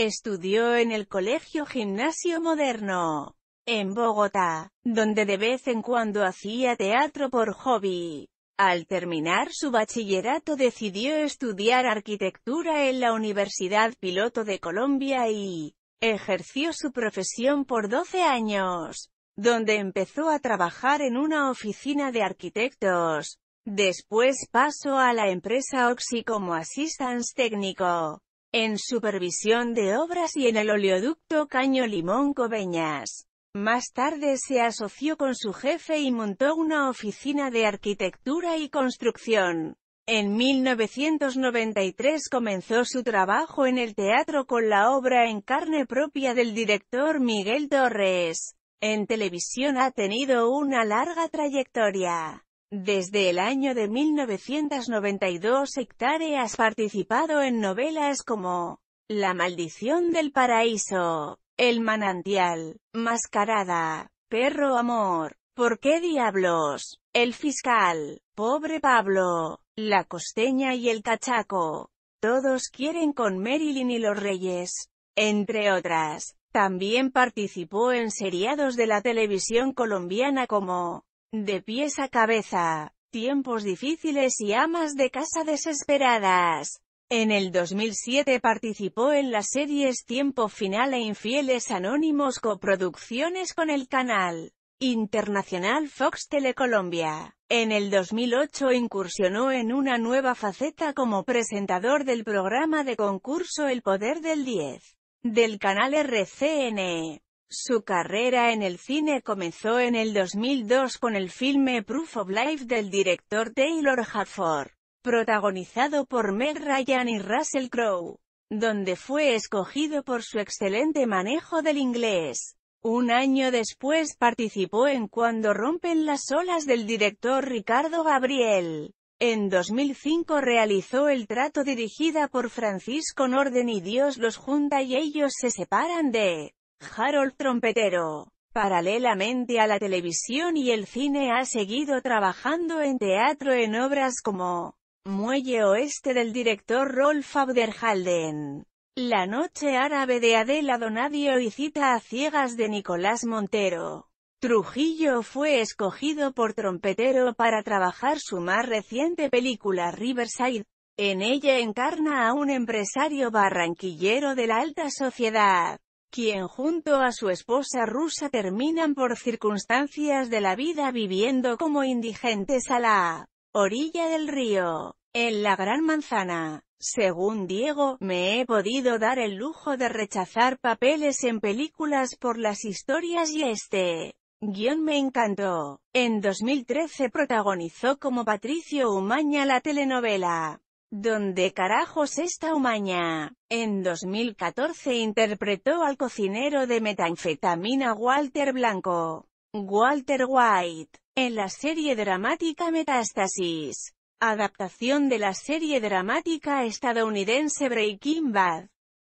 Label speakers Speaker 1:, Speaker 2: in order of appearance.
Speaker 1: Estudió en el Colegio Gimnasio Moderno, en Bogotá, donde de vez en cuando hacía teatro por hobby. Al terminar su bachillerato decidió estudiar arquitectura en la Universidad Piloto de Colombia y ejerció su profesión por 12 años, donde empezó a trabajar en una oficina de arquitectos. Después pasó a la empresa Oxy como assistance técnico en supervisión de obras y en el oleoducto Caño Limón Coveñas. Más tarde se asoció con su jefe y montó una oficina de arquitectura y construcción. En 1993 comenzó su trabajo en el teatro con la obra en carne propia del director Miguel Torres. En televisión ha tenido una larga trayectoria. Desde el año de 1992 Hectare has participado en novelas como La maldición del paraíso, El manantial, Mascarada, Perro amor, ¿Por qué diablos? El fiscal, Pobre Pablo, La costeña y el cachaco. Todos quieren con Marilyn y los reyes, entre otras. También participó en seriados de la televisión colombiana como de pies a cabeza. Tiempos difíciles y amas de casa desesperadas. En el 2007 participó en las series Tiempo Final e Infieles Anónimos coproducciones con el canal internacional Fox Telecolombia. En el 2008 incursionó en una nueva faceta como presentador del programa de concurso El Poder del 10, del canal RCN. Su carrera en el cine comenzó en el 2002 con el filme Proof of Life del director Taylor harford protagonizado por Meg Ryan y Russell Crowe, donde fue escogido por su excelente manejo del inglés. Un año después participó en Cuando rompen las olas del director Ricardo Gabriel. En 2005 realizó El trato dirigida por Francisco Norden y Dios los junta y ellos se separan de Harold Trompetero. Paralelamente a la televisión y el cine ha seguido trabajando en teatro en obras como Muelle Oeste del director Rolf Abderhalden, La Noche Árabe de Adela Donadio y Cita a Ciegas de Nicolás Montero. Trujillo fue escogido por trompetero para trabajar su más reciente película Riverside. En ella encarna a un empresario barranquillero de la alta sociedad quien junto a su esposa rusa terminan por circunstancias de la vida viviendo como indigentes a la orilla del río, en la Gran Manzana. Según Diego, me he podido dar el lujo de rechazar papeles en películas por las historias y este guión me encantó. En 2013 protagonizó como Patricio Umaña la telenovela donde carajos está Umaña? En 2014 interpretó al cocinero de metanfetamina Walter Blanco, Walter White, en la serie dramática Metástasis, adaptación de la serie dramática estadounidense Breaking Bad.